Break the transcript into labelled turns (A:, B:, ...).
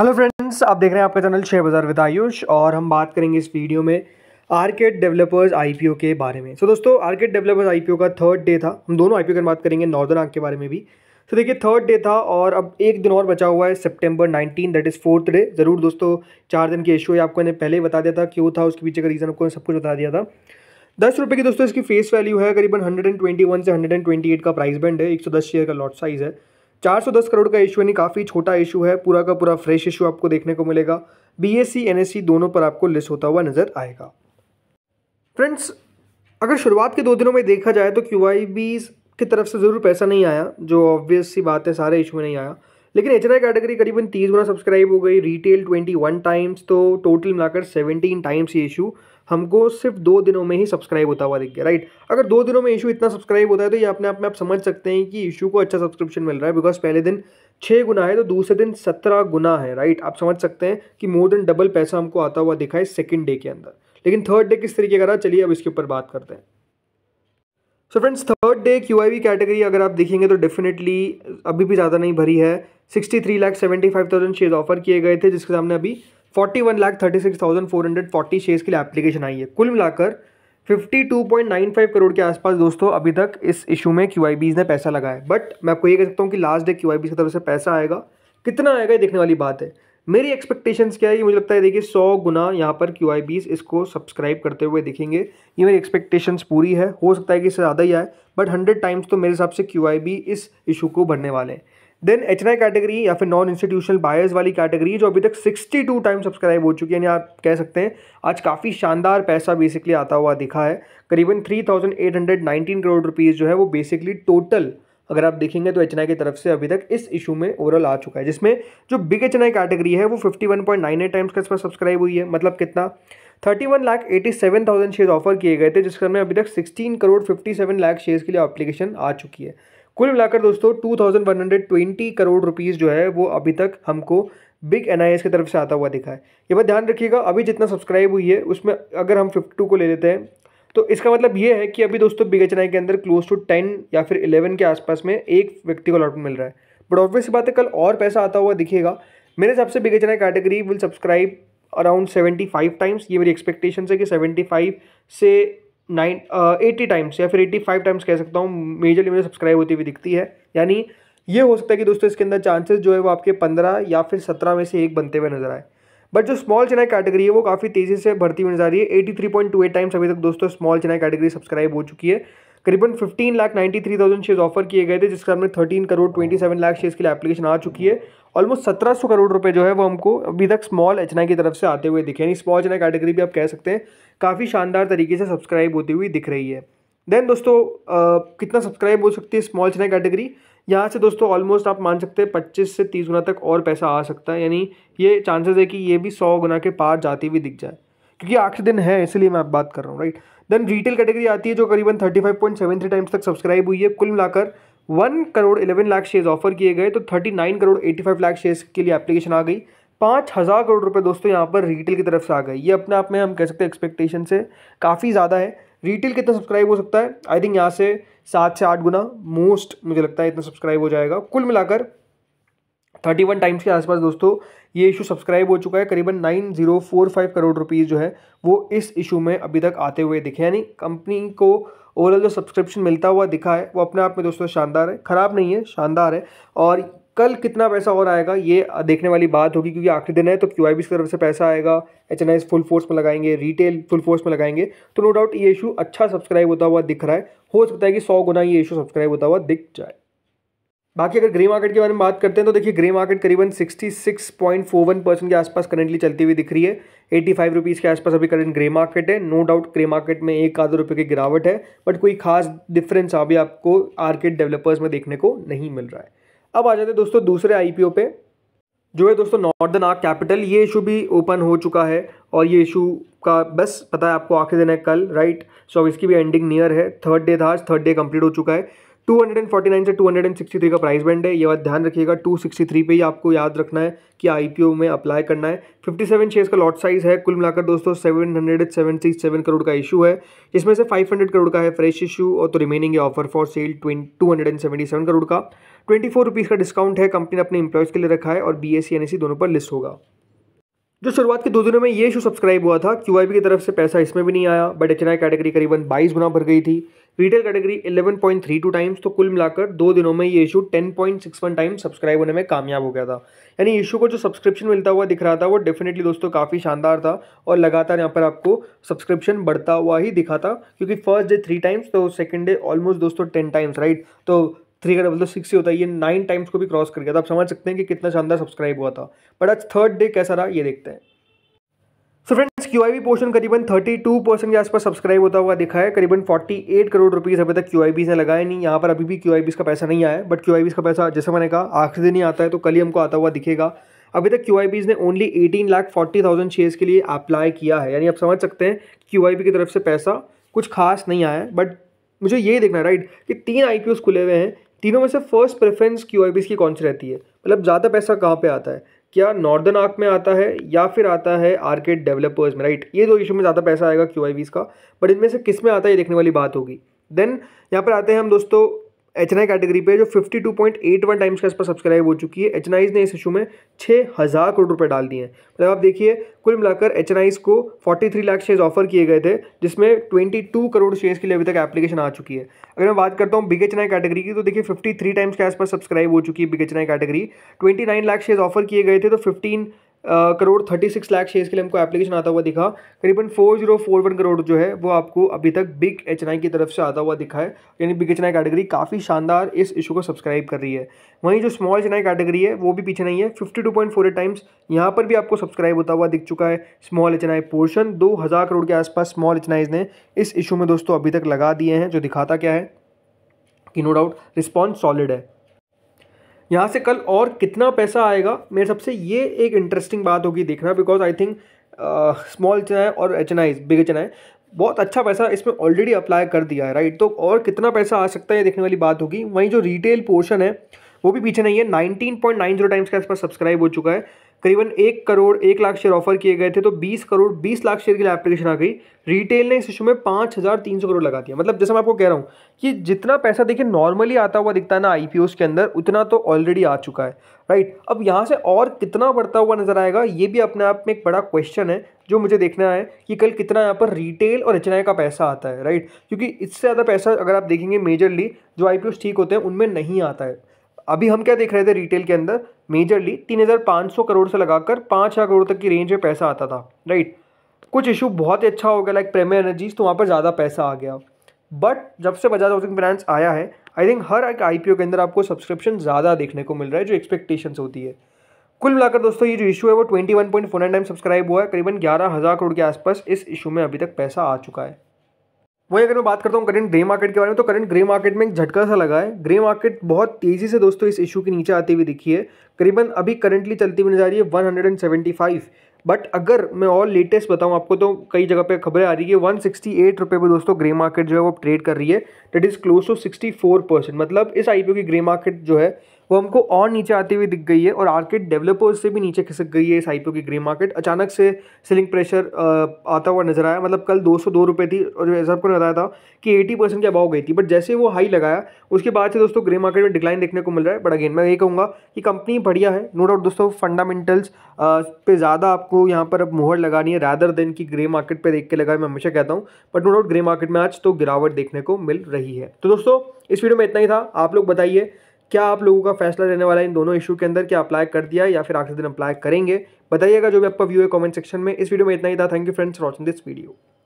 A: hello friends आप देख रहे हैं आपका चैनल शेयर बाज़ार विद आयुष और हम बात करेंगे इस वीडियो में आर्केट डेवलपर्स आईपीओ के बारे में सो so, दोस्तों आर्केट डेवलपर्स आईपीओ का थर्ड डे था हम दोनों आईपीओ की बात करेंगे नॉर्दर्न आर्क के बारे में भी तो देखिए थर्ड डे था और अब एक दिन और बचा हुआ है सितंबर 19 दैट इज़ फोर्थ डे ज़रूर दोस्तों चार दिन के इशू है आपको मैंने पहले ही बता दिया था क्यों था उसके पीछे का रीज़न आपको सब कुछ बता दिया था दस रुपये की दोस्तों इसकी फेस वैल्यू है करीबन 121 से 128 का प्राइस बैंड है 110 शेयर का लॉट साइज़ है 410 करोड़ का इशू यानी काफ़ी छोटा इशू है पूरा का पूरा फ्रेश इशू आपको देखने को मिलेगा बी एस सी दोनों पर आपको लिस्ट होता हुआ नज़र आएगा फ्रेंड्स अगर शुरुआत के दो दिनों में देखा जाए तो क्यू आई की तरफ से ज़रूर पैसा नहीं आया जो ऑब्वियस सी बात है सारे इशू में नहीं आया लेकिन एच कैटेगरी करीबन तीस गुना सब्सक्राइब हो गई रिटेल ट्वेंटी वन टाइम्स तो टोटल मिलाकर सेवनटीन टाइम्स ये इशू हमको सिर्फ दो दिनों में ही सब्सक्राइब होता हुआ दिख गया राइट अगर दो दिनों में इशू इतना सब्सक्राइब होता है तो ये अपने आप में आप समझ सकते हैं कि इशू को अच्छा सब्सक्रिप्शन मिल रहा है बिकॉज पहले दिन छः गुना है तो दूसरे दिन सत्रह गुना है राइट आप समझ सकते हैं कि मोर देन डबल पैसा हमको आता हुआ दिखा है सेकेंड डे के अंदर लेकिन थर्ड डे किस तरीके का रहा चलिए अब इसके ऊपर बात करते हैं so friends third day Q category अगर आप देखेंगे तो डेफिनेटली अभी भी ज़्यादा नहीं भरी है sixty three lakh seventy five thousand share offer किए गए थे जिसके सामने अभी forty one lakh thirty six thousand four hundred forty shares के लिए एप्लीकेशन आई है कुल मिलाकर fifty two point nine five crore के आसपास दोस्तों अभी तक इस इशू में क्यू आई बीज ने पैसा लगाया बट मैं आपको ये कह सकता हूँ कि लास्ट डे क्यू आई की तरफ से पैसा आएगा कितना आएगा ये देखने वाली बात है मेरी एक्सपेक्टेशंस क्या है ये मुझे लगता है देखिए सौ गुना यहाँ पर क्यू आई बीज इसको सब्सक्राइब करते हुए देखेंगे ये मेरी एक्सपेक्टेशंस पूरी है हो सकता है कि इससे ज़्यादा ही आए बट हंड्रेड टाइम्स तो मेरे हिसाब से क्यू आई बी इस इशू को भरने वाले हैं देन एच कैटेगरी या फिर नॉन इंस्टीट्यूशनल बायर्स वाली कैटेगरी जो अभी तक 62 टाइम सब्सक्राइब हो चुकी है यानी आप कह सकते हैं आज काफ़ी शानदार पैसा बेसिकली आता हुआ दिखा है करीबन 3,819 करोड़ रुपीज़ जो है वो बेसिकली टोटल अगर आप देखेंगे तो एच की तरफ से अभी तक इस इशू में ओवरऑल आ चुका है जिसमें जो बिग एच कैटेगरी है वो fifty one point nine eight times के आसपास सब्सक्राइब हुई है मतलब कितना thirty one lakh eighty seven thousand share offer किए गए थे जिसमें अभी तक sixteen crore fifty seven lakh shares के लिए अप्लीकेशन आ चुकी है कुल मिलाकर दोस्तों 2120 करोड़ रुपीस जो है वो अभी तक हमको बिग एन की तरफ से आता हुआ दिखा है ये बात ध्यान रखिएगा अभी जितना सब्सक्राइब हुई है उसमें अगर हम फिफ्टी को ले लेते हैं तो इसका मतलब ये है कि अभी दोस्तों बिग एच के अंदर क्लोज टू टेन या फिर इलेवन के आसपास में एक व्यक्ति को अलॉटमेंट मिल रहा है बट ऑब्वियस बात है कल और पैसा आता हुआ दिखेगा मेरे हिसाब से big H category will subscribe around seventy five times ये मेरी एक्सपेक्टेशन है कि सेवेंटी फाइव से नाइन एट्टी टाइम्स या फिर एट्टी फाइव टाइम्स कह सकता हूँ मेजरली मुझे सब्सक्राइब होती हुई दिखती है यानी ये हो सकता है कि दोस्तों इसके अंदर चांसेस जो है वो आपके पंद्रह या फिर सत्रह में से एक बनते हुए नजर आए बट जो स्मॉल चेनाई कैटेगरी है वो काफ़ी तेज़ी से भर्ती हुई नजर आ रही है eighty three point two eight times अभी तक दोस्तों स्मॉल चेनाई कैटेगरी सब्सक्राइब हो चुकी है करीबन 15 लाख 93,000 शेयर्स ऑफर किए गए थे जिसके हमने 13 करोड़ 27 लाख शेयर्स के लिए एप्लीकेशन आ चुकी है ऑलमोस्ट 1700 करोड़ रुपए जो है वो हमको अभी तक स्मॉल एचना की तरफ से आते हुए दिखे यानी स्मॉल एचना कैटेगरी भी आप कह सकते हैं काफ़ी शानदार तरीके से सब्सक्राइब होती हुई दिख रही है देन दोस्तों आ, कितना सब्सक्राइब हो सकती है स्मॉल चना कैटेगरी यहाँ से दोस्तों ऑलमोस्ट आप मान सकते हैं पच्चीस से तीस गुना तक और पैसा आ सकता है यानी ये चांसेस है कि ये भी सौ गुना के पार जाती हुई दिख जाए क्योंकि आखिरी दिन है इसलिए मैं आप बात कर रहा हूँ राइट देन रिटेल कैटेगरी आती है जो करीबन thirty five point seven three times तक सब्सक्राइब हुई है कुल मिलाकर one crore eleven lakh shares offer किए गए तो thirty nine crore eighty five lakh shares के लिए एप्लीकेशन आ गई पाँच हज़ार करोड़ रुपए दोस्तों यहाँ पर रिटेल की तरफ से आ गए ये अपने आप में हम कह सकते हैं एक्सपेक्टेशन से काफ़ी ज़्यादा है रिटेल कितना सब्सक्राइब हो सकता है आई थिंक यहाँ से सात से आठ गुना मोस्ट मुझे लगता है इतना सब्सक्राइब हो जाएगा कुल मिलाकर थर्टी वन टाइम्स के आसपास दोस्तों ये इशू सब्सक्राइब हो चुका है करीबन nine zero four five crore rupees जो है वो इस इशू में अभी तक आते हुए दिखे यानी कंपनी को ओवरऑल जो सब्सक्रिप्शन मिलता हुआ दिखा है वो अपने आप में दोस्तों शानदार है ख़राब नहीं है शानदार है और कल कितना पैसा और आएगा ये देखने वाली बात होगी क्योंकि आखिरी दिन है तो क्यू आई की तरफ से पैसा आएगा एच एन फुल फोर्स में लगाएंगे रिटेल फुल फोर्स में लगाएंगे तो नो डाउट ये इशू अच्छा सब्सक्राइब होता हुआ दिख रहा है हो सकता है कि सौ गुना ये इशू सब्सक्राइब होता हुआ दिख जाए बाकी अगर ग्रे मार्केट के बारे में बात करते हैं तो देखिए ग्रे मार्केट करीबन 66.41 परसेंट के आसपास करेंटली चलती हुई दिख रही है एट्टी फाइव रुपीज़ के आसपास अभी करंट ग्रे मार्केट है नो डाउट ग्रे मार्केट में एक आधे रुपये की गिरावट है बट कोई खास डिफरेंस अभी आपको आर्केट डेवलपर्स में देखने को नहीं मिल रहा है अब आ जाते हैं दोस्तों दूसरे आई पे जो है दोस्तों नॉर्दर्न आर्क कैपिटल ये इशू भी ओपन हो चुका है और ये इशू का बस पता है आपको आखिरी दिन है कल राइट सो अब इसकी भी एंडिंग नियर है थर्ड डे था आज थर्ड डे कंप्लीट हो चुका है 249 से 263 का प्राइस बैंड है ये बात ध्यान रखिएगा 263 पे ही आपको याद रखना है कि आईपीओ में अप्लाई करना है 57 शेयर्स का लॉट साइज है कुल मिलाकर दोस्तों 777 करोड़ का इशू है इसमें से 500 करोड़ का है फ्रेश इशू और तो रिमेनिंग है offer for sale two crore का ट्वेंटी फोर का डिस्काउंट है कंपनी ने अपने इंप्लॉयज़ के लिए रखा है और बी एस दोनों पर लिस्ट होगा जो शुरुआत के दो दिनों में ये इशू सब्सक्राइब हुआ था क्यू की तरफ से पैसा इसमें भी नहीं आया बट एच कैटेगरी करीबन 22 गुना भर गई थी रिटेल कैटेगरी 11.32 टाइम्स तो कुल मिलाकर दो दिनों में ये इशू 10.61 टाइम्स सब्सक्राइब होने में कामयाब हो गया था यानी इशू को जो सब्सक्रिप्शन मिलता हुआ दिख रहा था वो डेफिनेटली दोस्तों काफ़ी शानदार था और लगातार यहाँ पर आपको सब्सक्रिप्शन बढ़ता हुआ ही दिखा था क्योंकि फर्स्ट डे थ्री टाइम्स तो सेकेंड डे ऑलमोस्ट दोस्तों टेन टाइम्स राइट तो थ्री का डबल तो सिक्स ही होता है ये नाइन टाइम्स को भी क्रॉस कर गया था आप समझ सकते हैं कि कितना शानदार सब्सक्राइब हुआ था बट आज थर्ड डे कैसा रहा ये देखते हैं so friends Q I B portion करीबन 32 परसेंट के आसपास सब्सक्राइब होता हुआ दिखा है करीबन 48 करोड़ रुपीज़ अभी तक क्यू आई बीज ने लगाए नहीं यहाँ पर अभी भी क्यू आई का पैसा नहीं आया बट क्यू आई का पैसा जैसे मैंने कहा आखिरी दिन ही आता है तो कल ही हमको आता हुआ दिखेगा अभी तक क्यू आई ने only eighteen lakh forty thousand shares के लिए अप्लाई किया है यानी आप समझ सकते हैं क्यू आई की तरफ से पैसा कुछ खास नहीं आया है बट मुझे ये देखना है राइट कि तीन आई खुले हुए हैं तीनों में से फर्स्ट प्रेफरेंस क्यू आई की कौन सी रहती है मतलब ज़्यादा पैसा कहाँ पे आता है क्या नॉर्दर्न आर्क में आता है या फिर आता है आर्केड डेवलपर्स में राइट ये दो इशू में ज़्यादा पैसा आएगा क्यू का बट इनमें से किस में आता है ये देखने वाली बात होगी देन यहाँ पर आते हैं हम दोस्तों एच कैटेगरी पे जो 52.81 टाइम्स के आसपास सब्सक्राइब हो चुकी है एच ने इस इशू में छः हज़ार करोड़ रुपए डाल दिए हैं मतलब आप देखिए कुल मिलाकर एच को 43 लाख शेयर्स ऑफर किए गए थे जिसमें 22 करोड़ शेयर्स के लिए अभी तक एप्लीकेशन आ चुकी है अगर मैं बात करता हूँ बिग एच कैटेगरी की तो देखिए 53 टाइम्स के आसपास सब्सक्राइब हो चुकी है big H category 29 lakh shares offer किए गए थे तो fifteen crore thirty six lakh shares के लिए हमको एप्लीकेशन आता हुआ दिखा करीबन four zero four one crore जो है वो आपको अभी तक बिग एच की तरफ से आता हुआ दिखा है यानी बिग एच कैटेगरी काफ़ी शानदार इस इशू को सब्सक्राइब कर रही है वहीं जो स्मॉल एच कैटेगरी है वो भी पीछे नहीं है fifty two point four eight times यहाँ पर भी आपको सब्सक्राइब होता हुआ दिख चुका है स्मॉल एच पोर्शन दो हज़ार करोड़ के आसपास स्मॉल एच ने इस इशू में दोस्तों अभी तक लगा दिए हैं जो दिखाता क्या है कि नो डाउट रिस्पॉन्स सॉलिड है यहाँ से कल और कितना पैसा आएगा मेरे सबसे ये एक इंटरेस्टिंग बात होगी देखना बिकॉज आई थिंक स्मॉल चनाए और H N I big H N I बहुत अच्छा पैसा इसमें ऑलरेडी अप्लाई कर दिया है राइट तो और कितना पैसा आ सकता है ये देखने वाली बात होगी वहीं जो रिटेल पोर्शन है वो भी पीछे नहीं है nineteen point nine zero times के आसपास सब्सक्राइब हो चुका है करीबन एक करोड़ एक लाख शेयर ऑफर किए गए थे तो बीस करोड़ बीस लाख शेयर के लिए एप्लीकेशन आ गई रिटेल ने इस इशू में पाँच हज़ार तीन सौ करोड़ लगा दिया मतलब जैसे मैं आपको कह रहा हूँ कि जितना पैसा देखिए नॉर्मली आता हुआ दिखता है ना आई के अंदर उतना तो ऑलरेडी आ चुका है राइट अब यहाँ से और कितना बढ़ता हुआ नजर आएगा ये भी अपने आप में एक बड़ा क्वेश्चन है जो मुझे देखना है कि कल कितना यहाँ पर रिटेल और एच का पैसा आता है राइट क्योंकि इससे ज़्यादा पैसा अगर आप देखेंगे मेजरली जो आई ठीक होते हैं उनमें नहीं आता है अभी हम क्या देख रहे थे रिटेल के अंदर मेजरली तीन हज़ार पाँच सौ करोड़ से लगाकर पाँच हज़ार करोड़ तक की रेंज में पैसा आता था राइट कुछ इशू बहुत ही अच्छा हो गया लाइक प्रेमियर एनर्जीज तो वहाँ पर ज़्यादा पैसा आ गया बट जब से बजाज हाउसिंग फाइनेंस आया है आई थिंक हर एक आई के अंदर आपको सब्सक्रिप्शन ज़्यादा देखने को मिल रहा है जो एक्सपेक्टेशन होती है कुल मिलाकर दोस्तों ये जो इशू है वो twenty one point four nine time subscribe हुआ है करीबन ग्यारह हज़ार करोड़ के आसपास इस इशू में अभी तक पैसा आ चुका है वही अगर मैं बात करता हूँ करंट ग्रे मार्केट के बारे में तो करंट ग्रे मार्केट में एक झटका सा लगा है ग्रे मार्केट बहुत तेज़ी से दोस्तों इस इशू के नीचे आती हुई दिखी है करीबन अभी करंटली चलती हुई नजर आ रही है वन बट अगर मैं और लेटेस्ट बताऊं आपको तो कई जगह पे खबरें आ रही है वन सिक्सटी एट रुपये पर दोस्तों ग्रे मार्केट जो है वो ट्रेड कर रही है that is close to sixty four percent मतलब इस आई की ग्रे मार्केट जो है वो हमको और नीचे आती हुई दिख गई है और आर्किट डेवलपर्स से भी नीचे खिसक गई है इस आईपीओ की ग्रे मार्केट अचानक से सेलिंग प्रेशर आता हुआ नजर आया मतलब कल दो सौ दो रुपये थी और जैसा आपको बताया था कि एटी परसेंट की अबाव गई थी बट जैसे वो हाई लगाया उसके बाद से दोस्तों ग्रे मार्केट में डिक्लाइन देखने को मिल रहा है बट अगेन मैं ये कहूँगा कि कंपनी बढ़िया है नो डाउट दोस्तों फंडामेंटल्स पे ज़्यादा आपको यहाँ पर अब मुहर लगानी है रैदर देन की ग्रे मार्केट पर देख के लगाए मैं हमेशा कहता हूँ but no doubt grey market में आज तो गिरावट देखने को मिल रही है तो दोस्तों इस वीडियो में इतना ही था आप लोग बताइए क्या आप लोगों का फैसला रहने वाला है इन दोनों इशू के अंदर क्या अप्लाई कर दिया या फिर आखिरी दिन अप्लाई करेंगे बताइएगा जो भी आपका व्यू है कमेंट सेक्शन में इस वीडियो में इतना ही था thank you friends watching this video